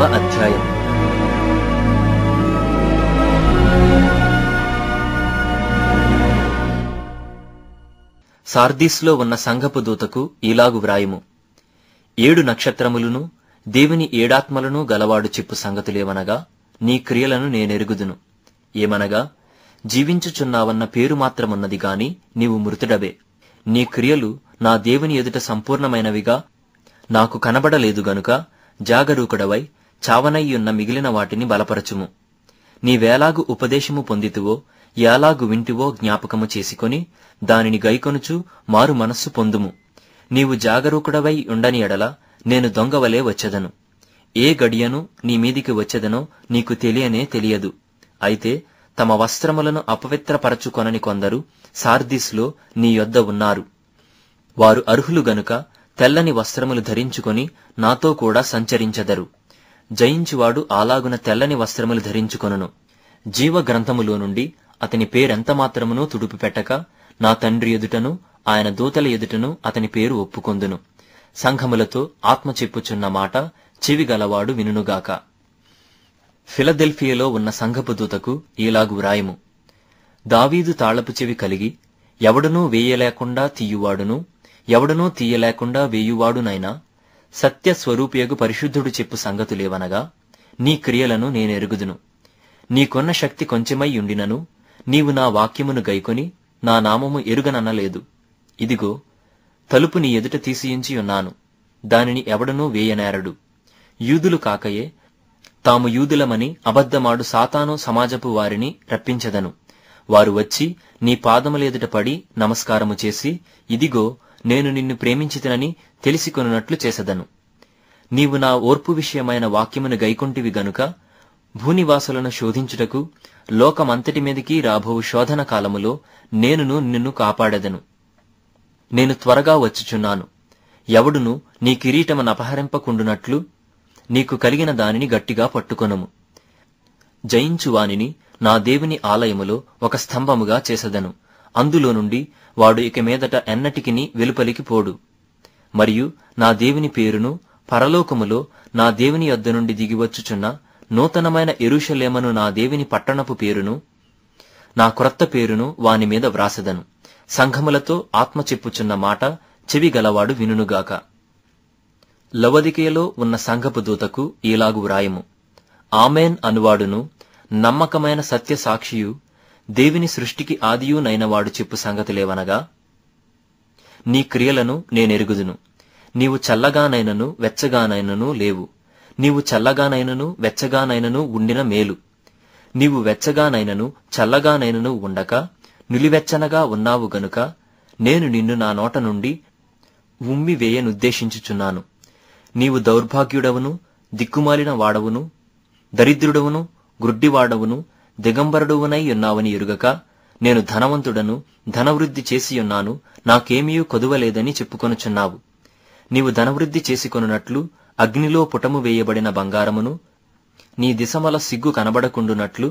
ఒకటవ అధ్యాయం సార్దీస్లో ఉన్న సంఘపు దూతకు ఇలాగు వ్రాయము ఏడు నక్షత్రములను దేవుని ఏడాత్మలను గలవాడు చెప్పు సంగతులేమనగా నీ క్రియలను నేనెరుగుదును ఏమనగా జీవించుచున్నావన్న పేరు మాత్రమున్నది గాని నీవు మృతుడవే నీ క్రియలు నా దేవుని ఎదుట సంపూర్ణమైనవిగా నాకు కనబడలేదు గనుక జాగరూకుడవై చావనయ్యున్న మిగిలిన వాటిని బలపరచుము నీవేలాగు ఉపదేశము పొందితువో యాలాగు వింటివో జ్ఞాపకము చేసుకొని దానిని గైకొనుచు మారు మనస్సు పొందుము నీవు జాగరూకుడవై ఉండని ఎడల నేను దొంగవలే వచ్చదను ఏ గడియను నీ మీదికి వచ్చెదనో నీకు తెలియనే తెలియదు అయితే తమ వస్త్రములను అపవిత్రపరచుకొనని కొందరు సార్దిస్లో నీ యొద్ద ఉన్నారు వారు అర్హులు గనుక తెల్లని వస్త్రములు ధరించుకొని నాతో కూడా సంచరించదరు జయించివాడు అలాగున తెల్లని వస్త్రములు ధరించుకొనును జీవ గ్రంథములో నుండి అతని పేరెంత మాత్రమునో పెట్టక నా తండ్రి ఎదుటను ఆయన దూతల ఎదుటను అతని పేరు ఒప్పుకొందును సంఘములతో ఆత్మ చెప్పుచున్న మాట చెవిగలవాడు వినుగాక ఫిలదెల్ఫియలో ఉన్న సంఘపు దూతకు ఈలాగు వ్రాయము దావీదు తాళపు చెవి కలిగి ఎవడనూ వేయలేకుండా తీయువాడును ఎవడనూ తీయలేకుండా వేయువాడునైనా సత్యస్వరూపియగు పరిశుద్ధుడు చెప్పు సంగతులేవనగా నీ క్రియలను నేనెరుగుదును నీకొన్న శక్తి కొంచెమై ఉండినను నీవు నా వాక్యమును గైకొని నా నామము ఎరుగననలేదు ఇదిగో తలుపు నీ ఎదుట తీసియించి ఉన్నాను దానిని ఎవడనూ వేయనేరడు యూదులు కాకయే తాము యూదులమని అబద్ధమాడు సాతాను సమాజపు వారిని రప్పించదను వారు వచ్చి నీ పాదములేదుట పడి నమస్కారము చేసి ఇదిగో నేను నిన్ను తెలిసి తెలిసికొనున్నట్లు చేసెదను నీవు నా ఓర్పు విషయమైన వాక్యమును గైకుంటివి గనుక భూనివాసులను శోధించుటకు లోకమంతటి మీదికి రాబోవు శోధన కాలములో నేనును నిన్ను కాపాడదను నేను త్వరగా వచ్చుచున్నాను ఎవడును నీ కిరీటమును అపహరింపకుండునట్లు నీకు కలిగిన దానిని గట్టిగా పట్టుకొనము జయించువాని నా దేవుని ఆలయములో ఒక స్తంభముగా చేసదను అందులో నుండి వాడు ఇక మీదట ఎన్నటికిని వెలుపలికి పోడు మరియు నా దేవుని పేరును పరలోకములో నా దేవుని యొద్ద నుండి దిగివచ్చుచున్న నూతనమైన ఎరుషలేమను నా దేవిని పట్టణపు పేరును నా క్రొత్త పేరును వాని మీద వ్రాసెదను సంఘములతో ఆత్మ చెప్పుచున్న మాట చెవి గలవాడు వినుగాక లవదికేలో ఉన్న సంఘపు దూతకు ఈలాగు వ్రాయము ఆమెన్ అనువాడును నమ్మకమైన సత్య సాక్షియు దేవిని సృష్టికి ఆదియునైనవాడు చెప్పు సంగతిలేవనగా నీ క్రియలను నేనెరుగుదును నీవు చల్లగానైనను వెచ్చగానైనను లేవు నీవు చల్లగానైనను వెచ్చగానైనను ఉండిన మేలు నీవు వెచ్చగానైనను చల్లగానైనను ఉండక నులివెచ్చనగా ఉన్నావు గనుక నేను నిన్ను నా నోట నుండి ఉమ్మి వేయనుద్దేశించుచున్నాను నీవు దౌర్భాగ్యుడవును దిక్కుమాలిన వాడవును దరిద్రుడవును గుడ్డివాడవును దిగంబరుడువునై ఉన్నావని ఎరుగక నేను ధనవంతుడను ధనవృద్ధి చేసియున్నాను నాకేమీయూ కొదువలేదని చెప్పుకొనుచున్నావు నీవు ధనవృద్ధి చేసుకొనున్నట్లు అగ్నిలో పుటము వేయబడిన బంగారమును నీ దిశమల సిగ్గు కనబడకుండునట్లు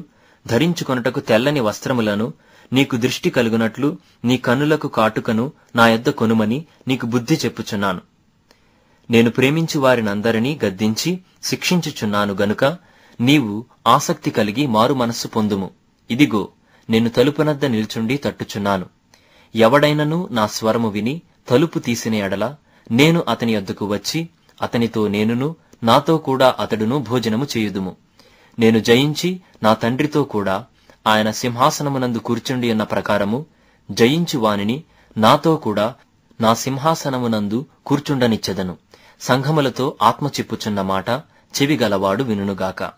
ధరించుకొనుటకు తెల్లని వస్త్రములను నీకు దృష్టి కలుగునట్లు నీ కన్నులకు కాటుకను నా యొద్ద కొనుమని నీకు బుద్ధి చెప్పుచున్నాను నేను ప్రేమించు వారినందరినీ గద్దించి శిక్షించుచున్నాను గనుక నీవు ఆసక్తి కలిగి మారు మనస్సు పొందుము ఇదిగో నేను తలుపునద్ద నిల్చుండి తట్టుచున్నాను ఎవడైనను నా స్వరము విని తలుపు తీసిన ఎడల నేను అతని వద్దకు వచ్చి అతనితో నేనును నాతో కూడా అతడును భోజనము చేయుదుము నేను జయించి నా తండ్రితో కూడా ఆయన సింహాసనమునందు కూర్చుండి ఉన్న ప్రకారము జయించి వానిని నాతో కూడా నా సింహాసనమునందు కూర్చుండనిచ్చెదను సంఘములతో ఆత్మ చెప్పుచున్న మాట చెవిగలవాడు వినుగాక